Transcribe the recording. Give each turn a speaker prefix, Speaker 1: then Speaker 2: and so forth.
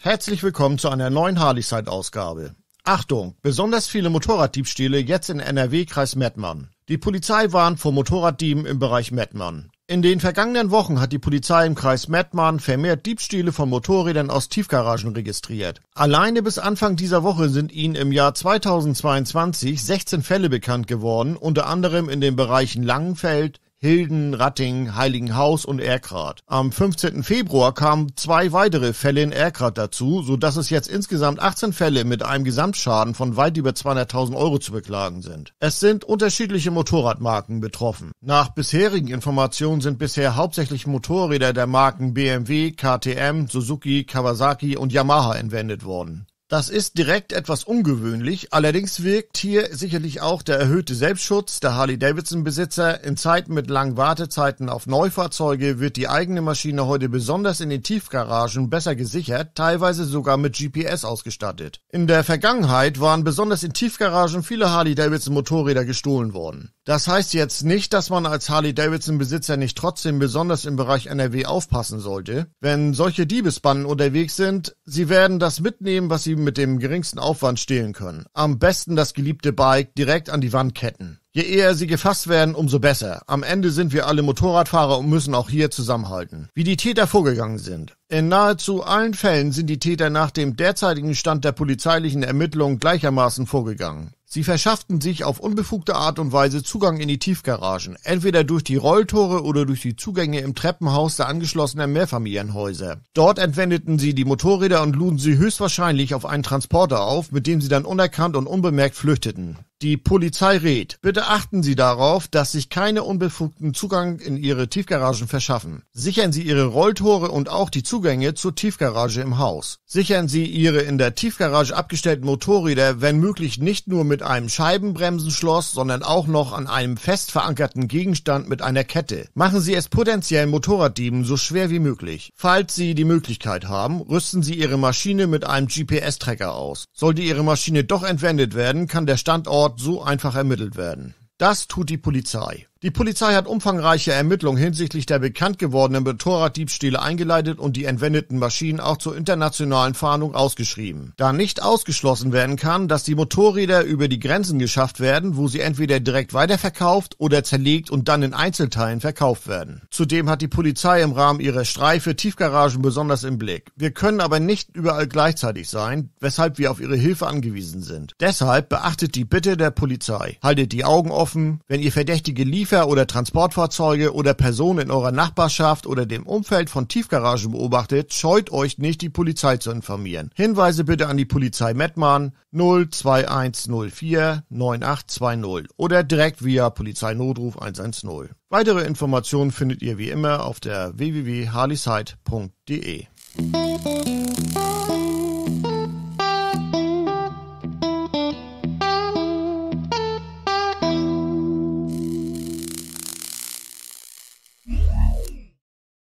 Speaker 1: Herzlich willkommen zu einer neuen Harley-Side-Ausgabe. Achtung, besonders viele Motorraddiebstähle jetzt in NRW-Kreis Mettmann. Die Polizei warnt vor Motorraddieben im Bereich Mettmann. In den vergangenen Wochen hat die Polizei im Kreis Mettmann vermehrt Diebstähle von Motorrädern aus Tiefgaragen registriert. Alleine bis Anfang dieser Woche sind ihnen im Jahr 2022 16 Fälle bekannt geworden, unter anderem in den Bereichen Langenfeld, Hilden, Ratting, Heiligenhaus und Erkrath. Am 15. Februar kamen zwei weitere Fälle in Erkrath dazu, so dass es jetzt insgesamt 18 Fälle mit einem Gesamtschaden von weit über 200.000 Euro zu beklagen sind. Es sind unterschiedliche Motorradmarken betroffen. Nach bisherigen Informationen sind bisher hauptsächlich Motorräder der Marken BMW, KTM, Suzuki, Kawasaki und Yamaha entwendet worden. Das ist direkt etwas ungewöhnlich, allerdings wirkt hier sicherlich auch der erhöhte Selbstschutz der Harley-Davidson-Besitzer. In Zeiten mit langen Wartezeiten auf Neufahrzeuge wird die eigene Maschine heute besonders in den Tiefgaragen besser gesichert, teilweise sogar mit GPS ausgestattet. In der Vergangenheit waren besonders in Tiefgaragen viele Harley-Davidson-Motorräder gestohlen worden. Das heißt jetzt nicht, dass man als Harley-Davidson-Besitzer nicht trotzdem besonders im Bereich NRW aufpassen sollte. Wenn solche Diebesbanden unterwegs sind, sie werden das mitnehmen, was sie Typen mit dem geringsten Aufwand stehlen können. Am besten das geliebte Bike direkt an die Wand ketten. Je eher sie gefasst werden, umso besser. Am Ende sind wir alle Motorradfahrer und müssen auch hier zusammenhalten. Wie die Täter vorgegangen sind. In nahezu allen Fällen sind die Täter nach dem derzeitigen Stand der polizeilichen Ermittlungen gleichermaßen vorgegangen. Sie verschafften sich auf unbefugte Art und Weise Zugang in die Tiefgaragen, entweder durch die Rolltore oder durch die Zugänge im Treppenhaus der angeschlossenen Mehrfamilienhäuser. Dort entwendeten sie die Motorräder und luden sie höchstwahrscheinlich auf einen Transporter auf, mit dem sie dann unerkannt und unbemerkt flüchteten. Die Polizei rät: Bitte achten Sie darauf, dass sich keine Unbefugten Zugang in Ihre Tiefgaragen verschaffen. Sichern Sie Ihre Rolltore und auch die Zugänge zur Tiefgarage im Haus. Sichern Sie Ihre in der Tiefgarage abgestellten Motorräder, wenn möglich nicht nur mit einem Scheibenbremsenschloss, sondern auch noch an einem fest verankerten Gegenstand mit einer Kette. Machen Sie es potenziellen Motorraddieben so schwer wie möglich. Falls Sie die Möglichkeit haben, rüsten Sie Ihre Maschine mit einem GPS-Tracker aus. Sollte Ihre Maschine doch entwendet werden, kann der Standort dort so einfach ermittelt werden. Das tut die Polizei. Die Polizei hat umfangreiche Ermittlungen hinsichtlich der bekannt gewordenen Motorraddiebstähle eingeleitet und die entwendeten Maschinen auch zur internationalen Fahndung ausgeschrieben. Da nicht ausgeschlossen werden kann, dass die Motorräder über die Grenzen geschafft werden, wo sie entweder direkt weiterverkauft oder zerlegt und dann in Einzelteilen verkauft werden. Zudem hat die Polizei im Rahmen ihrer Streife Tiefgaragen besonders im Blick. Wir können aber nicht überall gleichzeitig sein, weshalb wir auf ihre Hilfe angewiesen sind. Deshalb beachtet die Bitte der Polizei. Haltet die Augen offen, wenn ihr verdächtige Liefer Liefer- oder Transportfahrzeuge oder Personen in eurer Nachbarschaft oder dem Umfeld von Tiefgaragen beobachtet, scheut euch nicht, die Polizei zu informieren. Hinweise bitte an die Polizei Mettmann 02104 9820 oder direkt via Polizeinotruf 110. Weitere Informationen findet ihr wie immer auf der www.harleyside.de.